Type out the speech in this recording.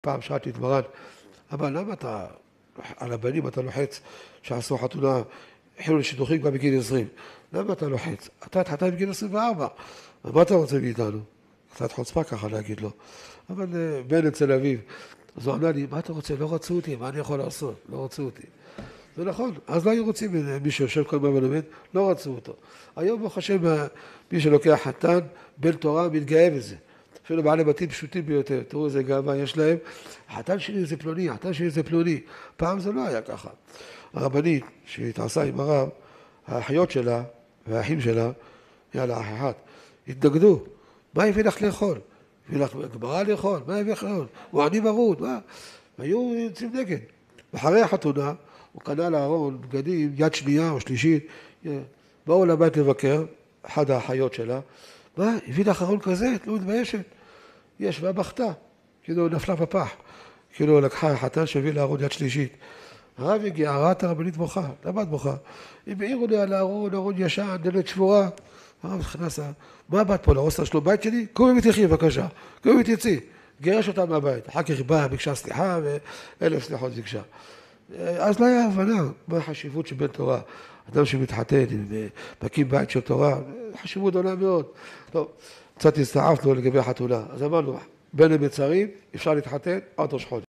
פעם שאלתי את מרן, אבל למה אתה, על הבנים אתה לוחץ שעשו חתונה, החלו לשידוכים כבר בגיל 20? למה אתה לוחץ? אתה התחתן בגיל 24, מה אתה רוצה מאיתנו? קצת חוצפה ככה להגיד לו. אבל אה, בן אצל אביו, אז הוא אמר לי, מה אתה רוצה? לא רצו אותי, מה אני יכול לעשות? לא רצו אותי. זה נכון, אז לא היו רוצים אה, מי שיושב כל הזמן ולומד, לא רצו אותו. היום ברוך השם, אה, מי שלוקח חתן, בן תורה, מתגאה בזה. אפילו בעלי בתים פשוטים ביותר, תראו איזה גאווה יש להם, החתן שלי זה פלוני, החתן שלי זה פלוני, פעם זה לא היה ככה. הרבנית שהתעשה עם הרב, האחיות שלה והאחים שלה, יאללה, אח אחת, התנגדו, מה הביא לך לאכול? הביא לך גמרא לאכול? מה הביא לך לאכול? הוא עני ורוד, מה? היו יוצאים נגד. אחרי החתונה, הוא קנה לארון בגדים, יד שנייה או שלישית, באו לבית לבקר, אחת האחיות שלה, מה, הביא לך ארון כזה? את לא מתביישת? היא ישבה בכתה, כאילו נפלה בפח, כאילו לקחה החתן שהביא לארון יד שלישית. הרב הגיע, ראה הרבנית בוכה, למה את בוכה? אם העירו לי על הארון, ארון ישן, דלת שבורה. הרב נכנס, מה באת פה להרוס את השלום בית שלי? קומי ותלכי בבקשה, קומי ותצאי. גירש אותה מהבית. אחר כך באה, ביקשה סליחה, ואלף סליחות ביקשה. אז לא היה הבנה מה החשיבות של בן תורה. אדם שמתחתן, אה, מקים בית של תורה, חשיבות גדולה מאוד. טוב, קצת הסתעפנו לגבי החתונה, אז אמרנו, בין המצרים אפשר להתחתן עד ראש חודש.